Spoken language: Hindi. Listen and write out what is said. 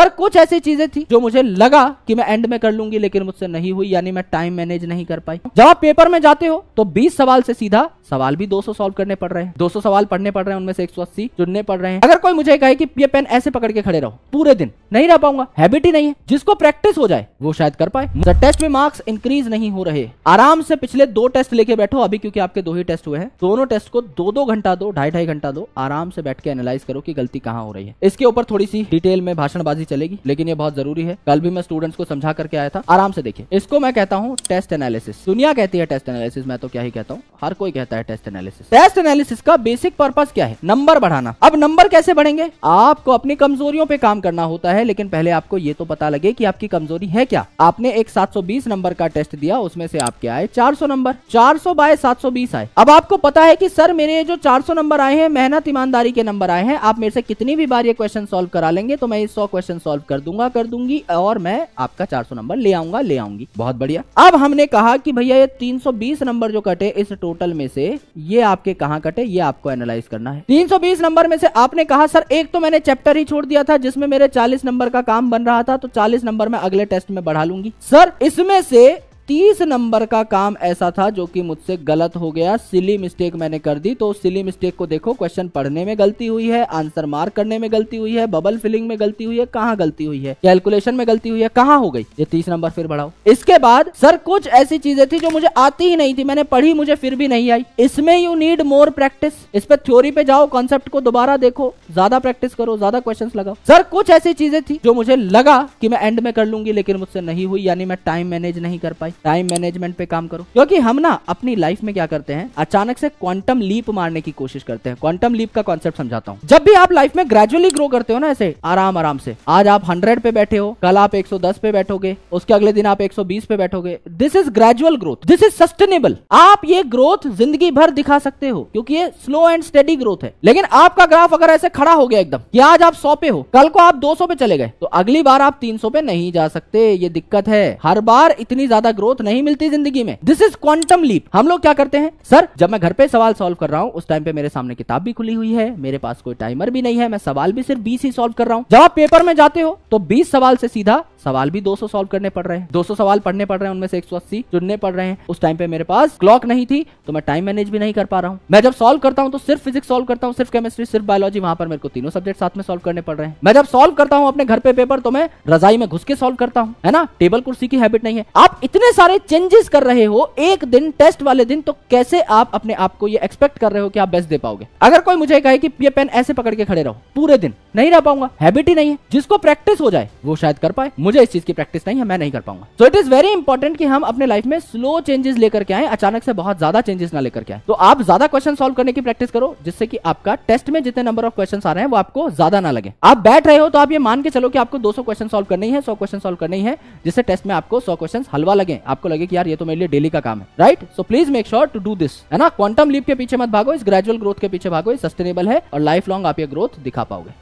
सर कुछ ऐसी चीजें थी जो मुझे लगा कि मैं एंड में कर लूंगी लेकिन मुझसे नहीं हुई यानी मैं टाइम मैनेज नहीं कर पाई जब आप पेपर में जाते हो तो 20 सवाल से सीधा सवाल भी 200 सॉल्व करने पड़ रहे हैं 200 सवाल पढ़ने पड़ रहे हैं उनमें से 180 चुनने पड़ रहे हैं अगर कोई मुझे कहे कि ये पेन ऐसे पकड़ के खड़े रहो पूरे दिन नहीं रह पाऊंगा हैबिट ही नहीं है जिसको प्रैक्टिस हो जाए वो शायद कर पाए टेस्ट में मार्क्स इंक्रीज नहीं हो रहे आराम से पिछले दो टेस्ट लेके बैठो अभी क्योंकि आपके दो ही टेस्ट हुए हैं दोनों टेस्ट को दो दो घंटा दो ढाई ढाई घंटा दो आराम से बैठ के एनालाइज करो की गलती कहाँ हो रही है इसके ऊपर थोड़ी सी डिटेल में भाषणबाजी चलेगी लेकिन ये बहुत जरूरी है कल भी मैं स्टूडेंट्स को समझा करके आया था आराम से देखिए इसको मैं कहता हूँ टेस्ट एनालिसिस दुनिया कहती है टेस्ट एनालिसिस मैं तो क्या ही कहता हूँ हर कोई कहता है टेस्ट एनालिसिस टेस्ट एनालिसिस का बेसिक पर्पज क्या है नंबर बढ़ाना अब नंबर कैसे बढ़ेंगे आपको अपनी कमजोरियों पे काम करना होता है लेकिन पहले आपको ये तो पता लगे की आपकी कमजोरी है क्या आपने एक सात नंबर का टेस्ट दिया उसमें से आपके आए चार नंबर चार बाय सात आए अब आपको पता है की सर मेरे जो चार नंबर आए हैं मेहनत ईमानदारी के नंबर आए हैं आप मेरे से कितनी भी बार ये क्वेश्चन सोल्व करा लेंगे तो मैं इस सौ क्वेश्चन सॉल्व कर दूंगा कर दूंगी और मैं आपका 400 नंबर ले आऊंगा ले आऊंगी बहुत बढ़िया अब हमने कहा कि भैया ये 320 नंबर जो कटे इस टोटल में से ये आपके कहाँ कटे ये आपको एनालाइज करना है 320 नंबर में से आपने कहा सर एक तो मैंने चैप्टर ही छोड़ दिया था जिसमें मेरे चालीस नंबर का काम बन रहा था तो चालीस नंबर में अगले टेस्ट में बढ़ा लूंगी सर इसमें से तीस नंबर का काम ऐसा था जो कि मुझसे गलत हो गया सिली मिस्टेक मैंने कर दी तो सिली मिस्टेक को देखो क्वेश्चन पढ़ने में गलती हुई है आंसर मार्क करने में गलती हुई है बबल फिलिंग में गलती हुई है कहाँ गलती हुई है कैलकुलेशन में गलती हुई है कहाँ हो गई ये तीस नंबर फिर बढ़ाओ इसके बाद सर कुछ ऐसी चीजें थी जो मुझे आती ही नहीं थी मैंने पढ़ी मुझे फिर भी नहीं आई इसमें यू नीड मोर प्रैक्टिस इस पर थ्योरी पे जाओ कॉन्सेप्ट को दोबारा देखो ज्यादा प्रैक्टिस करो ज्यादा क्वेश्चन लगाओ सर कुछ ऐसी चीजें थी जो मुझे लगा कि मैं एंड में कर लूंगी लेकिन मुझसे नहीं हुई यानी मैं टाइम मैनेज नहीं कर पाई टाइम मैनेजमेंट पे काम करो क्योंकि हम ना अपनी लाइफ में क्या करते हैं अचानक से क्वांटम लीप मारने की कोशिश करते हैं क्वांटम लीप का कॉन्सेप्ट समझाता हूँ जब भी आप लाइफ में ग्रेजुअली ग्रो करते हो ना ऐसे आराम आराम से आज आप हंड्रेड पे बैठे हो कल आप एक पे बैठोगे उसके अगले दिन आप एक पे बैठोगे this is gradual growth this is sustainable आप ये ग्रोथ जिंदगी भर दिखा सकते हो क्योंकि ये स्लो एंड स्टेडी ग्रोथ है लेकिन आपका ग्राफ अगर ऐसे खड़ा हो गया एकदम कि आज आप सौ पे हो कल को आप दो पे चले गए तो अगली बार आप तीन पे नहीं जा सकते ये दिक्कत है हर बार इतनी ज्यादा ग्रोथ नहीं मिलती जिंदगी में दिस इज क्वांटम लीप हम लोग क्या करते हैं सर जब मैं घर पे सवाल सॉल्व कर रहा हूँ उस टाइम पे मेरे सामने किताब भी खुली हुई है मेरे पास कोई टाइमर भी नहीं है मैं सवाल भी सिर्फ बीस ही सोल्व कर रहा हूँ जब आप पेपर में जाते हो तो बीस सवाल से सीधा सवाल भी 200 सॉल्व करने पड़ रहे हैं 200 सवाल पढ़ने पड़ रहे हैं उनमें से 180 चुनने पड़ रहे हैं उस टाइम पे मेरे पास क्लॉक नहीं थी तो मैं टाइम मैनेज भी नहीं कर पा रहा हूँ मैं जब सॉल्व करता हूँ तो सिर्फ फिजिक्स सॉल्व करता हूँ सिर्फ केमिस्ट्री सिर्फ बायोलॉजी वहां पर मेरे को तीनों सब्जेक्ट साथ में सॉल्व करने पड़ रहे हैं मैं जब सॉल्व करता हूँ अपने घर पे पेपर तो मैं रजाई में घुस के सॉल्व करता हूँ है ना टेबल कुर्सी की हैबिट नहीं है आप इतने सारे चेंजेस कर रहे हो एक दिन टेस्ट वाले दिन तो कैसे आप अपने आप को ये एक्सपेक्ट कर रहे हो कि आप बेस्ट दे पाओगे अगर कोई मुझे कहे कि ये पेन ऐसे पकड़ के खड़े रहो पूरे दिन नहीं रह पाऊंगा हैबिट ही नहीं है जिसको प्रैक्टिस हो जाए वो शायद कर पाए मुझे इस चीज की प्रैक्टिस नहीं है मैं नहीं कर पाऊंगा so it is very important कि हम अपने लाइफ में स्लो चेंजेस लेकर के आए अचानक से बहुत ज्यादा चेंजेस ना लेकर के आए तो आप ज्यादा क्वेश्चन सोल्व करने की प्रैक्टिस करो जिससे कि आपका टेस्ट में जितने नंबर ऑफ क्वेश्चन आ रहे हैं वो आपको ज्यादा ना लगे आप बैठ रहे हो तो आप ये मान के चलो कि आपको दो क्वेश्चन सोल्व करने है सौ क्वेश्चन सोल्व करने है जिससे टेस्ट में आपको सौ क्वेश्चन हलवा लगे आपको लगे कि यार ये तो मेरे लिए डेली का काम है right so please make sure to do this है ना क्वांटम लीप के पीछे मत भागो इस ग्रेजुअल ग्रोथ के पीछे भागो सस्टेनेबल है और लाइफ लॉन्ग आप ये ग्रोथ दिखा पाओगे